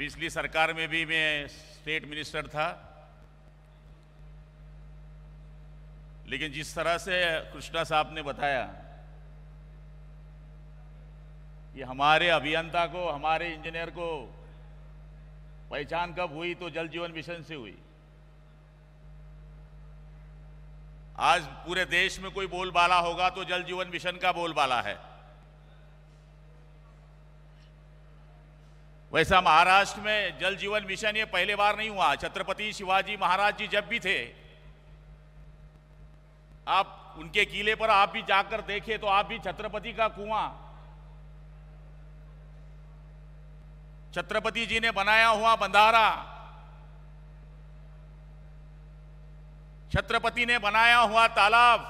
पिछली सरकार में भी मैं स्टेट मिनिस्टर था लेकिन जिस तरह से कृष्णा साहब ने बताया कि हमारे अभियंता को हमारे इंजीनियर को पहचान कब हुई तो जल जीवन मिशन से हुई आज पूरे देश में कोई बोलबाला होगा तो जल जीवन मिशन का बोलबाला है वैसा महाराष्ट्र में जल जीवन मिशन ये पहले बार नहीं हुआ छत्रपति शिवाजी महाराज जी जब भी थे आप उनके किले पर आप भी जाकर देखे तो आप भी छत्रपति का कुआं छत्रपति जी ने बनाया हुआ बंधारा छत्रपति ने बनाया हुआ तालाब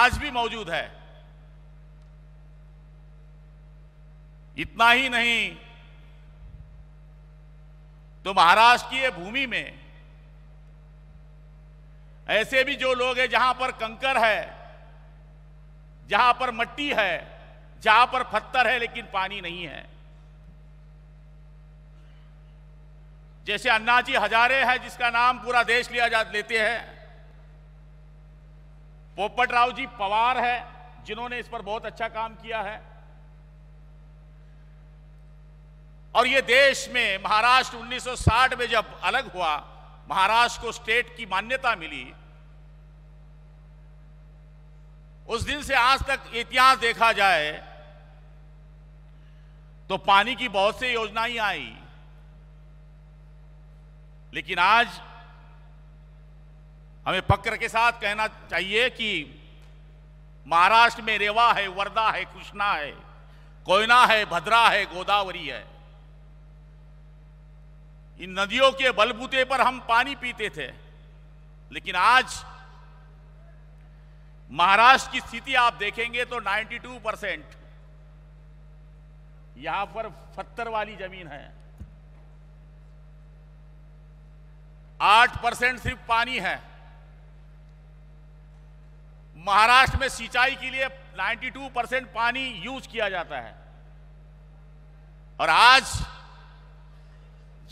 आज भी मौजूद है इतना ही नहीं तो महाराष्ट्र की भूमि में ऐसे भी जो लोग हैं जहां पर कंकर है जहां पर मट्टी है जहां पर पत्थर है लेकिन पानी नहीं है जैसे अन्ना जी हजारे हैं जिसका नाम पूरा देश लिया जा लेते हैं पोपट राव जी पवार है जिन्होंने इस पर बहुत अच्छा काम किया है और ये देश में महाराष्ट्र 1960 में जब अलग हुआ महाराष्ट्र को स्टेट की मान्यता मिली उस दिन से आज तक इतिहास देखा जाए तो पानी की बहुत सी योजनाएं आई लेकिन आज हमें पक्र के साथ कहना चाहिए कि महाराष्ट्र में रेवा है वर्दा है कृष्णा है कोयना है भद्रा है गोदावरी है इन नदियों के बलबूते पर हम पानी पीते थे लेकिन आज महाराष्ट्र की स्थिति आप देखेंगे तो 92 परसेंट यहां पर पत्थर वाली जमीन है आठ परसेंट सिर्फ पानी है महाराष्ट्र में सिंचाई के लिए 92 परसेंट पानी यूज किया जाता है और आज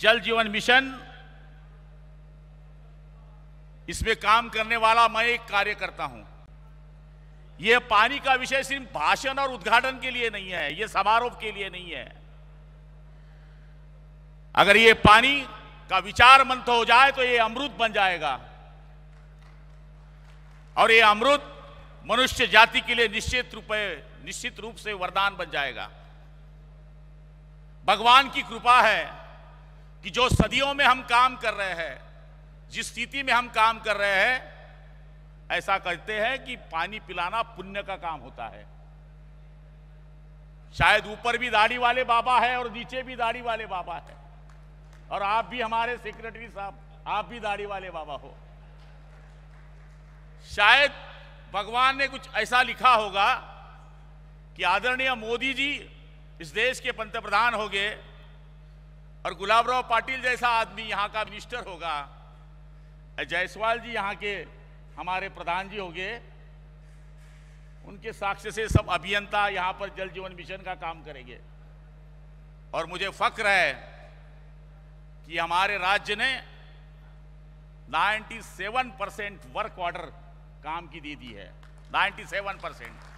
जल जीवन मिशन इसमें काम करने वाला मैं एक कार्य करता हूं यह पानी का विषय सिर्फ भाषण और उद्घाटन के लिए नहीं है यह समारोह के लिए नहीं है अगर यह पानी का विचार मंथ हो जाए तो यह अमृत बन जाएगा और यह अमृत मनुष्य जाति के लिए निश्चित रूप निश्चित रूप से वरदान बन जाएगा भगवान की कृपा है कि जो सदियों में हम काम कर रहे हैं जिस स्थिति में हम काम कर रहे हैं ऐसा कहते हैं कि पानी पिलाना पुण्य का काम होता है शायद ऊपर भी दाढ़ी वाले बाबा है और नीचे भी दाढ़ी वाले बाबा है और आप भी हमारे सेक्रेटरी साहब आप भी दाढ़ी वाले बाबा हो शायद भगवान ने कुछ ऐसा लिखा होगा कि आदरणीय मोदी जी इस देश के पंत प्रधान हो गए और गुलाबराव पाटिल जैसा आदमी यहाँ का मिनिस्टर होगा जायसवाल जी यहाँ के हमारे प्रधान जी होंगे उनके साक्ष्य से सब अभियंता यहाँ पर जल जीवन मिशन का काम करेंगे और मुझे फक्र है कि हमारे राज्य ने 97 परसेंट वर्क ऑर्डर काम की दे दी है 97 परसेंट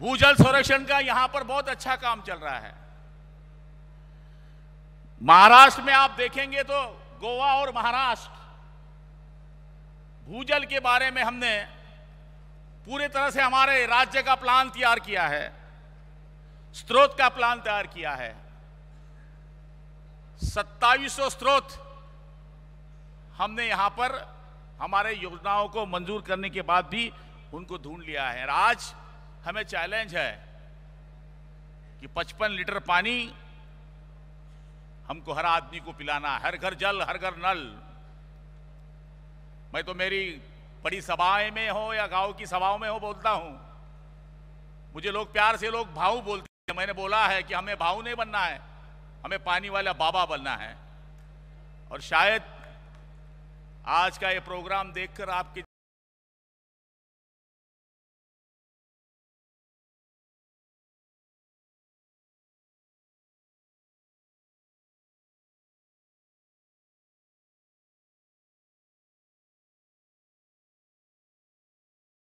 भूजल संरक्षण का यहां पर बहुत अच्छा काम चल रहा है महाराष्ट्र में आप देखेंगे तो गोवा और महाराष्ट्र भूजल के बारे में हमने पूरे तरह से हमारे राज्य का प्लान तैयार किया है स्रोत का प्लान तैयार किया है सत्ताईसों स्रोत हमने यहां पर हमारे योजनाओं को मंजूर करने के बाद भी उनको ढूंढ लिया है आज हमें चैलेंज है कि 55 लीटर पानी हमको हर आदमी को पिलाना हर घर जल हर घर नल मैं तो मेरी बड़ी सभाएं में हो या गांव की सभाओं में हो बोलता हूं मुझे लोग प्यार से लोग भाऊ बोलते हैं मैंने बोला है कि हमें भाऊ नहीं बनना है हमें पानी वाला बाबा बनना है और शायद आज का ये प्रोग्राम देखकर आपके